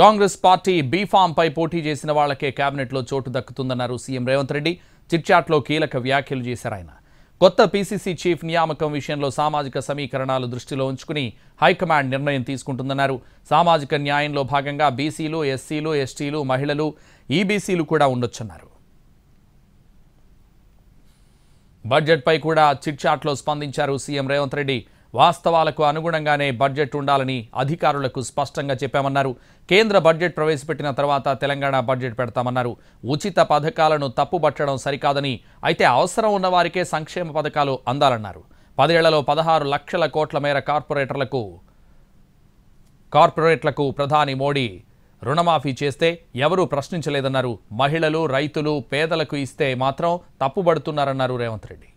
Congress party పై పోటీ చేసిన వాళ్లకే లో చోటు దక్కుతుందన్నారు సీఎం రేవంత్ రెడ్డి చిట్చాట్లో కీలక వ్యాఖ్యలు చేశారు ఆయన కొత్త పీసీసీ చీఫ్ నియామకం విషయంలో సామాజిక సమీకరణాలు దృష్టిలో ఉంచుకుని హైకమాండ్ నిర్ణయం తీసుకుంటుందన్నారు సామాజిక న్యాయంలో భాగంగా బీసీలు ఎస్సీలు ఎస్టీలు మహిళలు ఈబీసీలు e కూడా ఉండొచ్చన్నారు బడ్జెట్పై కూడా చిట్చాట్లో స్పందించారు సీఎం రేవంత్ రెడ్డి వాస్తవాలకు అనుగుణంగానే బడ్జెట్ ఉండాలని అధికారులకు స్పష్టంగా చెప్పామన్నారు కేంద్ర బడ్జెట్ ప్రవేశపెట్టిన తర్వాత తెలంగాణ బడ్జెట్ పెడతామన్నారు ఉచిత పథకాలను తప్పుబట్టడం సరికాదని అయితే అవసరం ఉన్నవారికే సంక్షేమ పథకాలు అందాలన్నారు పదేళ్లలో పదహారు లక్షల కోట్ల మేర కార్పొరేటర్లకు కార్పొరేట్లకు ప్రధాని మోడీ రుణమాఫీ చేస్తే ఎవరూ ప్రశ్నించలేదన్నారు మహిళలు రైతులు పేదలకు ఇస్తే మాత్రం తప్పుబడుతున్నారన్నారు రేవంత్ రెడ్డి